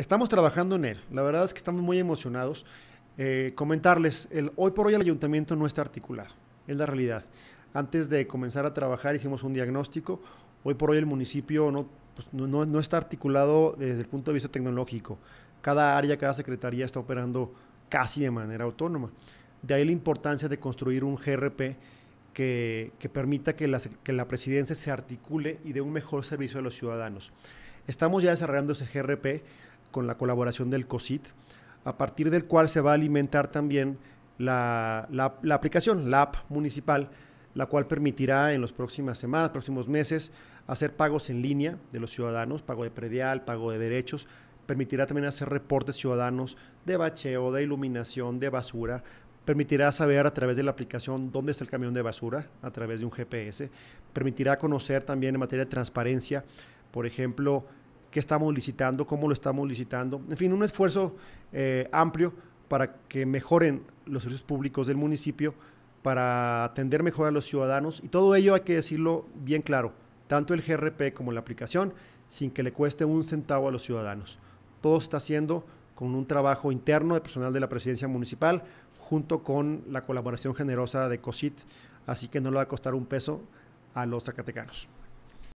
Estamos trabajando en él. La verdad es que estamos muy emocionados. Eh, comentarles, hoy por hoy el ayuntamiento no está articulado, es la realidad. Antes de comenzar a trabajar hicimos un diagnóstico, hoy por hoy el municipio pues, no, no, está articulado desde el punto de vista tecnológico. Cada área, cada secretaría está operando casi de manera autónoma. De ahí la importancia de construir un GRP que, permita que la, que la presidencia se articule y dé un mejor servicio a los ciudadanos. Estamos ya desarrollando ese GRP con la colaboración del COSIT, a partir del cual se va a alimentar también la, aplicación, la app municipal, la cual permitirá en las próximas semanas, próximos meses, hacer pagos en línea de los ciudadanos, pago de predial, pago de derechos, permitirá también hacer reportes ciudadanos de bacheo, de iluminación, de basura, permitirá saber a través de la aplicación dónde está el camión de basura, a través de un GPS, permitirá conocer también en materia de transparencia, por ejemplo, qué estamos licitando, cómo lo estamos licitando. En fin, un esfuerzo eh, amplio para que mejoren los servicios públicos del municipio, para atender mejor a los ciudadanos. Y todo ello hay que decirlo bien claro, tanto el GRP como la aplicación, sin que le cueste un centavo a los ciudadanos. Todo está haciendo con un trabajo interno de personal de la presidencia municipal, junto con la colaboración generosa de COSIT, así que no le va a costar un peso a los zacatecanos.